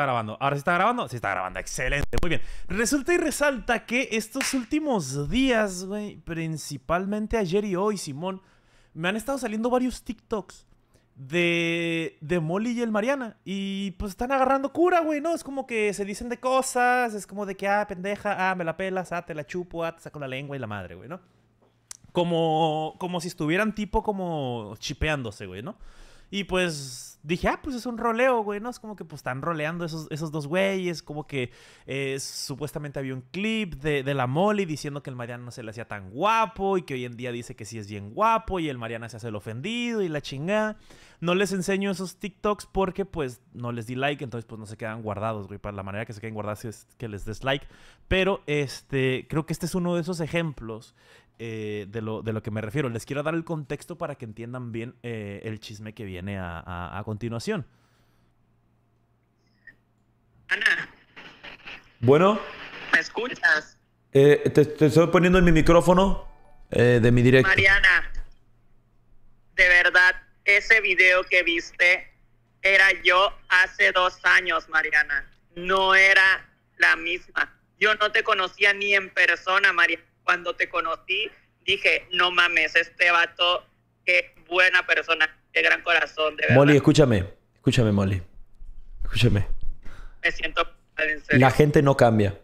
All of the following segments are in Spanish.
grabando. Ahora sí está grabando. se está grabando. Excelente. Muy bien. Resulta y resalta que estos últimos días, güey, principalmente ayer y hoy, Simón, me han estado saliendo varios TikToks de, de Molly y el Mariana. Y pues están agarrando cura, güey, ¿no? Es como que se dicen de cosas. Es como de que, ah, pendeja, ah, me la pelas, ah, te la chupo, ah, te saco la lengua y la madre, güey, ¿no? Como, como si estuvieran tipo como chipeándose, güey, ¿no? Y pues dije, ah, pues es un roleo, güey, ¿no? Es como que pues están roleando esos, esos dos güeyes, como que eh, supuestamente había un clip de, la Molly diciendo que el Mariana no se le hacía tan guapo y que hoy en día dice que sí es bien guapo y el Mariana se hace el ofendido y la chingada. No les enseño esos TikToks porque pues no les di like, entonces pues no se quedan guardados, güey, para la manera que se queden guardados es que les des like. Pero este, creo que este es uno de esos ejemplos eh, de, lo, de, lo, que me refiero. Les quiero dar el contexto para que entiendan bien eh, el chisme que viene a, continuación. Ana. Bueno. ¿Me escuchas? Eh, te, te, estoy poniendo en mi micrófono de mi directo. Mariana, de verdad, ese video que viste era yo hace dos años, Mariana. No era la misma. Yo no te conocía ni en persona, Mariana cuando te conocí, dije, no mames, este vato, qué buena persona, qué gran corazón, de Molly, escúchame, escúchame, Molly. Escúchame. Me siento La gente no cambia,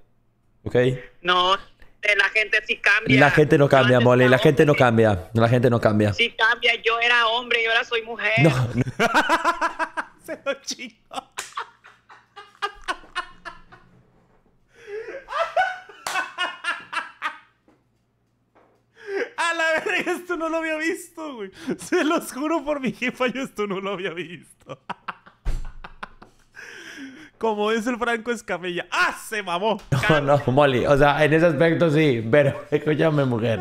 ¿ok? No, la gente sí cambia. La gente no cambia, Molly, la gente no cambia, la gente no cambia. Sí cambia, yo era hombre y ahora soy mujer. No. no. Se lo chico. esto no lo había visto, güey. Se los juro por mi jefa, yo esto no lo había visto. Como es el Franco Escamilla. ¡Ah, se mamó! No, no, Molly. O sea, en ese aspecto sí, pero escúchame, mujer.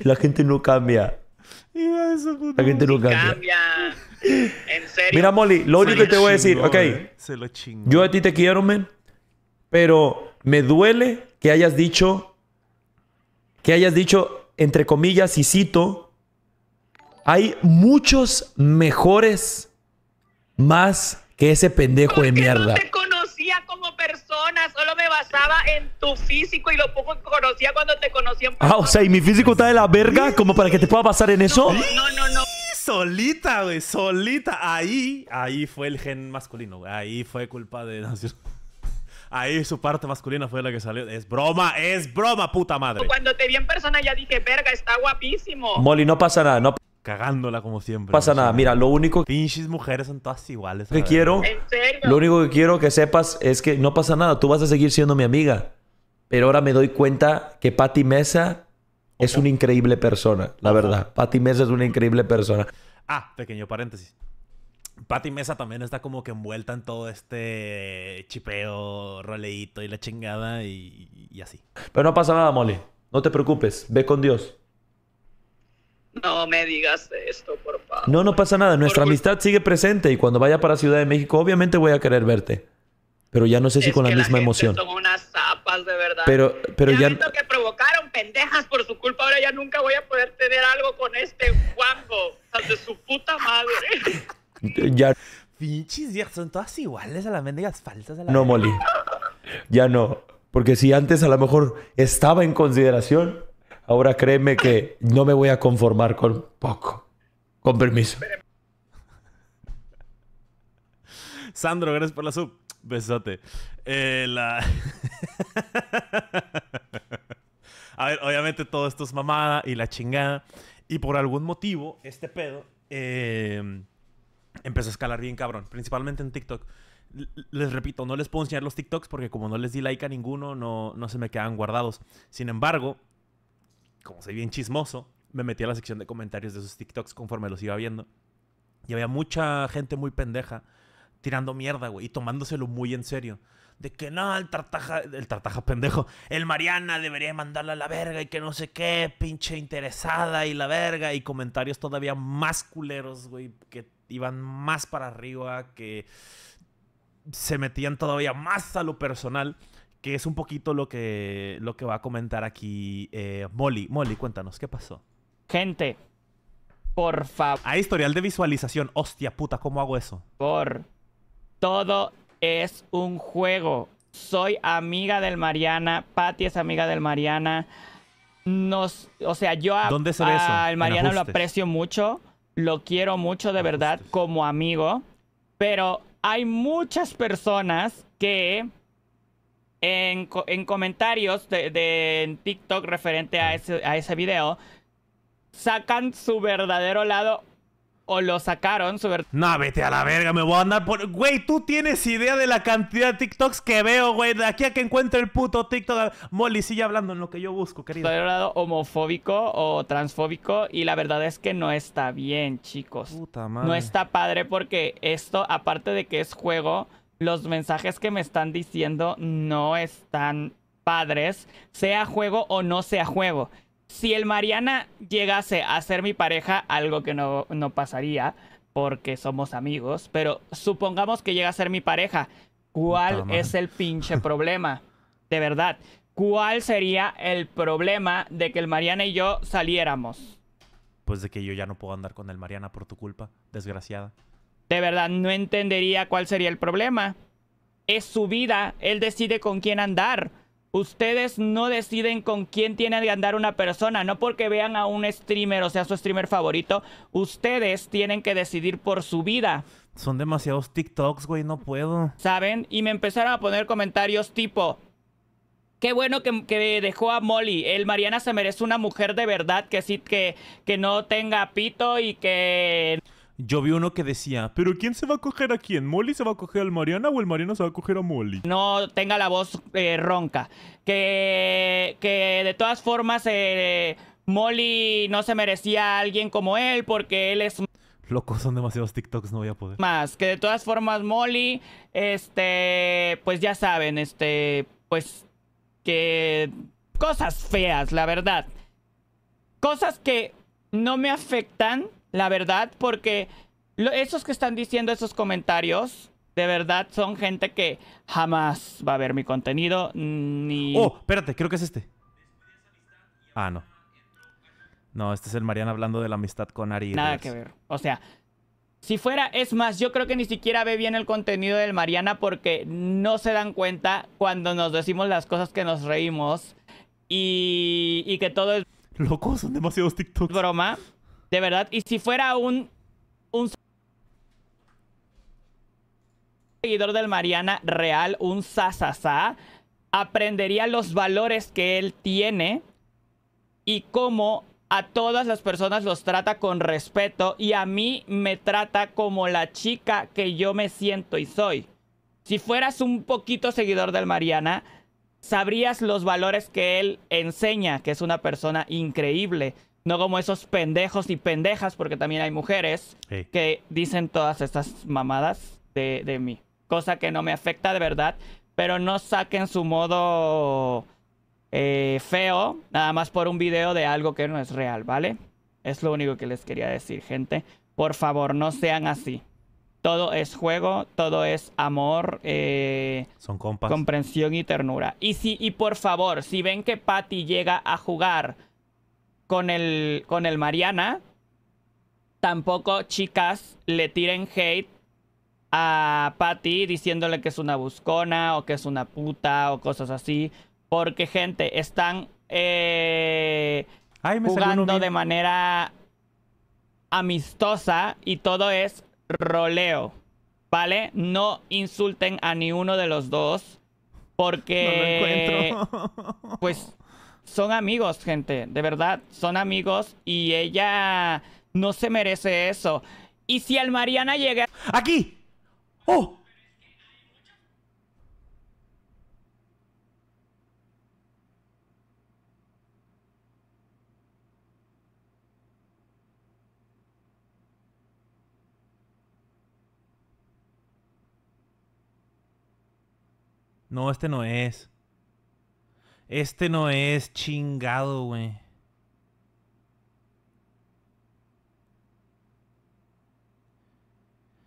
La gente no cambia. La gente no cambia. En serio. Mira, Molly, lo único que te voy a decir, ok. Eh. Yo a ti te quiero, men. Pero me duele que hayas dicho. Que hayas dicho entre comillas, y cito, hay muchos mejores más que ese pendejo de mierda. No te conocía como persona, solo me basaba en tu físico y lo poco que conocía cuando te conocía. En ah, o sea, y mi físico está de la verga como para que te pueda basar en eso. No, no, no. Solita, güey, solita. Ahí, ahí fue el gen masculino, Ahí fue culpa de... Ahí su parte masculina fue la que salió. Es broma, es broma, puta madre. Cuando te vi en persona ya dije, verga, está guapísimo. Molly, no pasa nada, no cagándola como siempre. No Pasa nada, mira, lo único pinches mujeres son todas iguales. Que quiero, lo único que quiero que sepas es que no pasa nada, tú vas a seguir siendo mi amiga. Pero ahora me doy cuenta que Patty Mesa es una increíble persona, la verdad. Patty Mesa es una increíble persona. Ah, pequeño paréntesis. Pati Mesa también está como que envuelta en todo este chipeo, roleíto y la chingada y, así. Pero no pasa nada, Molly. No te preocupes. Ve con Dios. No me digas esto, por favor. No, no pasa nada. Nuestra amistad sigue presente y cuando vaya para Ciudad de México, obviamente voy a querer verte. Pero ya no sé si con la misma emoción. Son unas zapas, de verdad. Pero, pero ya. que provocaron pendejas por su culpa. Ahora ya nunca voy a poder tener algo con este de su puta madre. Ya. viejas, son todas iguales a la mendigas faltas. A la no, Moli. Ya no. Porque si antes a lo mejor estaba en consideración, ahora créeme que no me voy a conformar con poco. Con permiso. Sandro, gracias por la sub. Besote. Eh, la... a ver, obviamente todo esto es mamada y la chingada. Y por algún motivo, este pedo. Eh empezó a escalar bien cabrón, principalmente en TikTok. Les repito, no les puedo enseñar los TikToks porque como no les di like a ninguno, no, no se me quedan guardados. Sin embargo, como soy bien chismoso, me metí a la sección de comentarios de esos TikToks conforme los iba viendo. Y había mucha gente muy pendeja tirando mierda, güey, y tomándoselo muy en serio. De que no, el tartaja, el tartaja pendejo, el Mariana debería mandarla a la verga y que no sé qué, pinche interesada y la verga, y comentarios todavía más culeros, güey, que iban más para arriba, que se metían todavía más a lo personal, que es un poquito lo que, lo que va a comentar aquí eh, Molly. Molly, cuéntanos, ¿qué pasó? Gente, por favor. Hay historial de visualización. Hostia puta, ¿cómo hago eso? Por. Todo es un juego. Soy amiga del Mariana. Patty es amiga del Mariana. Nos, o sea, yo a, ¿Dónde Mariana lo aprecio mucho lo quiero mucho de ah, verdad como amigo, pero hay muchas personas que en, comentarios de, TikTok referente a ese, a ese video sacan su verdadero lado o lo sacaron. Sobre... No, vete a la verga, me voy a andar por... Güey, tú tienes idea de la cantidad de TikToks que veo, güey. De aquí a que encuentre el puto TikTok. Molly sigue hablando en lo que yo busco, querido. lado homofóbico o transfóbico y la verdad es que no está bien, chicos. Puta madre. No está padre porque esto, aparte de que es juego, los mensajes que me están diciendo no están padres, sea juego o no sea juego si el Mariana llegase a ser mi pareja, algo que no, pasaría porque somos amigos, pero supongamos que llega a ser mi pareja, ¿cuál es el pinche problema? De verdad, ¿cuál sería el problema de que el Mariana y yo saliéramos? Pues de que yo ya no puedo andar con el Mariana por tu culpa, desgraciada. De verdad, no entendería cuál sería el problema. Es su vida, él decide con quién andar. Ustedes no deciden con quién tiene que andar una persona, no porque vean a un streamer o sea su streamer favorito. Ustedes tienen que decidir por su vida. Son demasiados TikToks, güey, no puedo. ¿Saben? Y me empezaron a poner comentarios tipo, Qué bueno que, dejó a Molly. El Mariana se merece una mujer de verdad que sí, que, que no tenga pito y que... Yo vi uno que decía, pero ¿quién se va a coger a quién? ¿Molly se va a coger al Mariana o el Mariana se va a coger a Molly? No tenga la voz eh, ronca. Que, que de todas formas eh, Molly no se merecía a alguien como él porque él es... Loco, son demasiados TikToks, no voy a poder. Más, que de todas formas Molly, este, pues ya saben, este, pues que... Cosas feas, la verdad. Cosas que no me afectan la verdad, porque esos que están diciendo esos comentarios, de verdad son gente que jamás va a ver mi contenido ni... Oh, espérate, creo que es este. Ah, no. No, este es el Mariana hablando de la amistad con Ari. Nada que ver. O sea, si fuera, es más, yo creo que ni siquiera ve bien el contenido del Mariana porque no se dan cuenta cuando nos decimos las cosas que nos reímos y, que todo es... Locos, son demasiados TikToks. Broma. De verdad. Y si fuera un... seguidor del Mariana real, un sasasá, aprendería los valores que él tiene y cómo a todas las personas los trata con respeto y a mí me trata como la chica que yo me siento y soy. Si fueras un poquito seguidor del Mariana, sabrías los valores que él enseña, que es una persona increíble. No como esos pendejos y pendejas, porque también hay mujeres que dicen todas estas mamadas de, mí. Cosa que no me afecta de verdad, pero no saquen su modo eh, feo, nada más por un video de algo que no es real, ¿vale? Es lo único que les quería decir, gente. Por favor, no sean así. Todo es juego, todo es amor, eh, comprensión y ternura. Y, si, y por favor, si ven que Patty llega a jugar con el, con el Mariana, tampoco chicas le tiren hate a Patty diciéndole que es una buscona o que es una puta o cosas así. Porque, gente, están eh, jugando de manera amistosa y todo es roleo. ¿Vale? No insulten a ni uno de los dos. Porque. No lo encuentro. Pues son amigos, gente. De verdad, son amigos y ella no se merece eso. Y si al Mariana llega... ¡Aquí! ¡Oh! No, este no es. Este no es chingado, güey.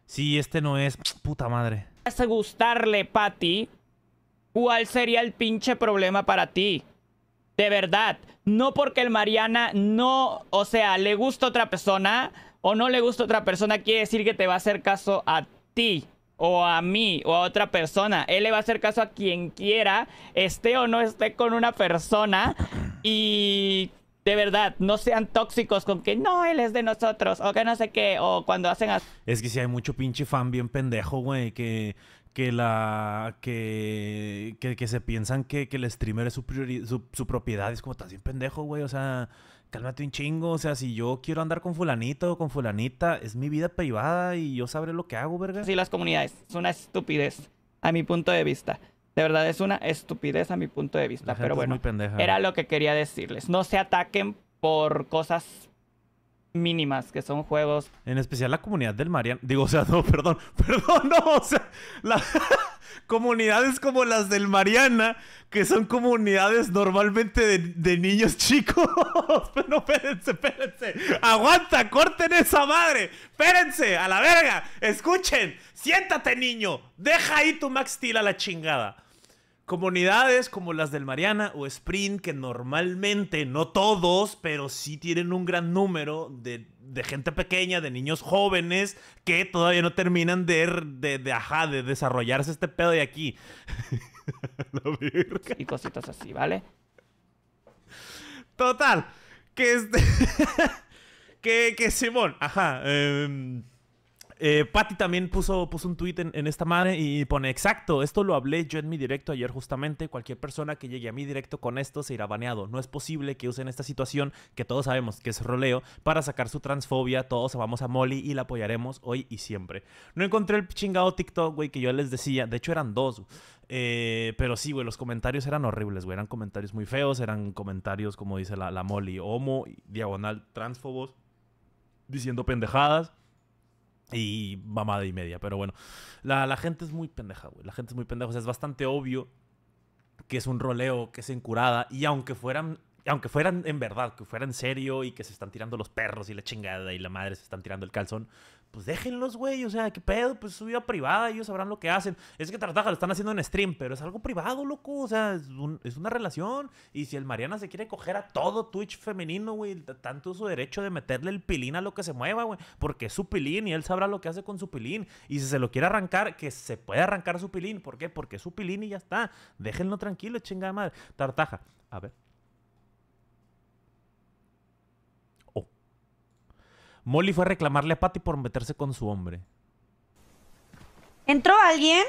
Sí, este no es. Puta madre. a gustarle, Patty, ¿cuál sería el pinche problema para ti? De verdad. No porque el Mariana no, o sea, le gusta otra persona o no le gusta otra persona, quiere decir que te va a hacer caso a ti o a mí o a otra persona. Él le va a hacer caso a quien quiera, esté o no esté con una persona. Y de verdad, no sean tóxicos con que no, él es de nosotros, o que no sé qué, o cuando hacen... es que si hay mucho pinche fan bien pendejo, güey, que... Que la. Que, que, se piensan que, el streamer es su, su, su propiedad. Es como, tan bien pendejo, güey. O sea, cálmate un chingo, o sea, si yo quiero andar con fulanito o con fulanita, es mi vida privada y yo sabré lo que hago, verga. Sí, las comunidades, es una estupidez, a mi punto de vista. De verdad es una estupidez a mi punto de vista, pero bueno, era lo que quería decirles. No se ataquen por cosas mínimas, que son juegos. En especial la comunidad del Mariana Digo, o sea, no, perdón, perdón, no, o sea, las comunidades como las del Mariana, que son comunidades normalmente de, de niños chicos. Pero espérense, espérense. Aguanta, corten esa madre. Espérense, a la verga. Escuchen, siéntate, niño. Deja ahí tu Max Steel a la chingada. Comunidades como las del Mariana o Sprint, que normalmente, no todos, pero sí tienen un gran número de, gente pequeña, de niños jóvenes, que todavía no terminan de, de, ajá, de desarrollarse este pedo de aquí. y cositas así, ¿vale? Total, que este... que, que Simón, ajá. Eh, eh, también puso, puso un tweet en, esta madre y pone, exacto, esto lo hablé yo en mi directo ayer justamente, cualquier persona que llegue a mi directo con esto se irá baneado, no es posible que usen esta situación que todos sabemos que es roleo para sacar su transfobia, todos vamos a Molly y la apoyaremos hoy y siempre. No encontré el chingado TikTok, güey, que yo les decía, de hecho eran dos, eh, pero sí, güey, los comentarios eran horribles, güey, eran comentarios muy feos, eran comentarios como dice la, la Molly, homo, diagonal, transfobos, diciendo pendejadas. Y mamada y media, pero bueno. La, gente es muy pendeja, güey. La gente es muy pendeja. O sea, es bastante obvio que es un roleo, que es encurada. Y aunque fueran aunque fueran en verdad, que fueran en serio y que se están tirando los perros y la chingada y la madre se están tirando el calzón, pues déjenlos, güey. O sea, ¿qué pedo? Pues su vida privada, ellos sabrán lo que hacen. Es que Tartaja lo están haciendo en stream, pero es algo privado, loco. O sea, es, una relación. Y si el Mariana se quiere coger a todo Twitch femenino, güey, tanto su derecho de meterle el pilín a lo que se mueva, güey, porque es su pilín y él sabrá lo que hace con su pilín. Y si se lo quiere arrancar, que se puede arrancar su pilín. ¿Por qué? Porque es su pilín y ya está. Déjenlo tranquilo, chingada madre. Tartaja, a ver. Molly fue a reclamarle a Patty por meterse con su hombre. ¿Entró alguien?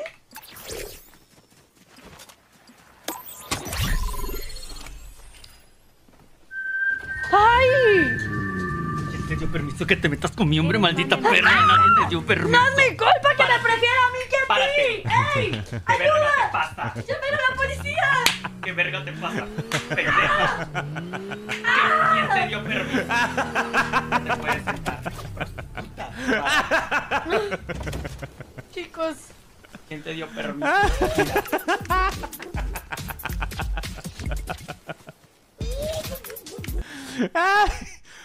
¡Ay! ¿Quién te dio permiso que te metas con mi hombre, maldita perra? Nadie te dio permiso. ¡No es mi culpa que le prefiera a mí que a ti! ¡Ey! ¡Ayuda! ¡Llamen a la policía! ¿Qué verga te pasa? Pendejo. ¿Quién te dio permiso? No te puedes sentar. Chicos. ¿Quién te dio permiso?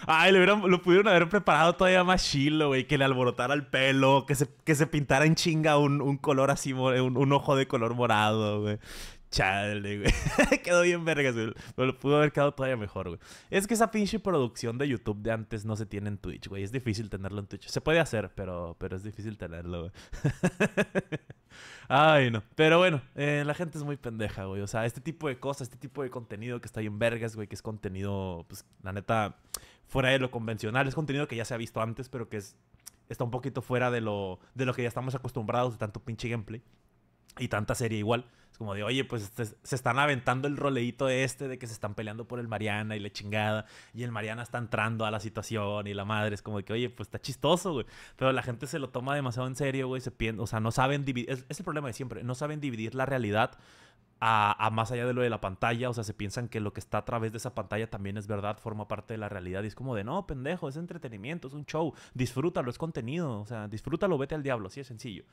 Ay, lo, lo, pudieron haber preparado todavía más chilo, güey. Que le alborotara el pelo, que se, que se pintara en chinga un, un color así, un, un, ojo de color morado, güey. Chale, güey. Quedó bien vergas, güey. Pero lo pudo haber quedado todavía mejor, güey. Es que esa pinche producción de YouTube de antes no se tiene en Twitch, güey. Es difícil tenerlo en Twitch. Se puede hacer, pero, pero es difícil tenerlo, güey. Ay, no. Pero bueno, eh, la gente es muy pendeja, güey. O sea, este tipo de cosas, este tipo de contenido que está ahí en vergas, güey, que es contenido, pues, la neta, fuera de lo convencional. Es contenido que ya se ha visto antes, pero que es, está un poquito fuera de lo, de lo que ya estamos acostumbrados de tanto pinche gameplay. Y tanta serie igual. Es como de, oye, pues este, se están aventando el roleíto este de que se están peleando por el Mariana y la chingada. Y el Mariana está entrando a la situación y la madre es como de que, oye, pues está chistoso, güey. Pero la gente se lo toma demasiado en serio, güey. Se o sea, no saben dividir. Es, el problema de siempre. No saben dividir la realidad a, a, más allá de lo de la pantalla. O sea, se piensan que lo que está a través de esa pantalla también es verdad, forma parte de la realidad. Y es como de, no, pendejo, es entretenimiento, es un show. Disfrútalo, es contenido. O sea, disfrútalo, vete al diablo. Así es sencillo.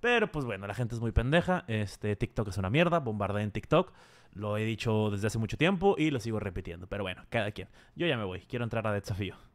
Pero pues bueno, la gente es muy pendeja. Este, TikTok es una mierda, en TikTok. Lo he dicho desde hace mucho tiempo y lo sigo repitiendo. Pero bueno, cada quien. Yo ya me voy, quiero entrar a desafío.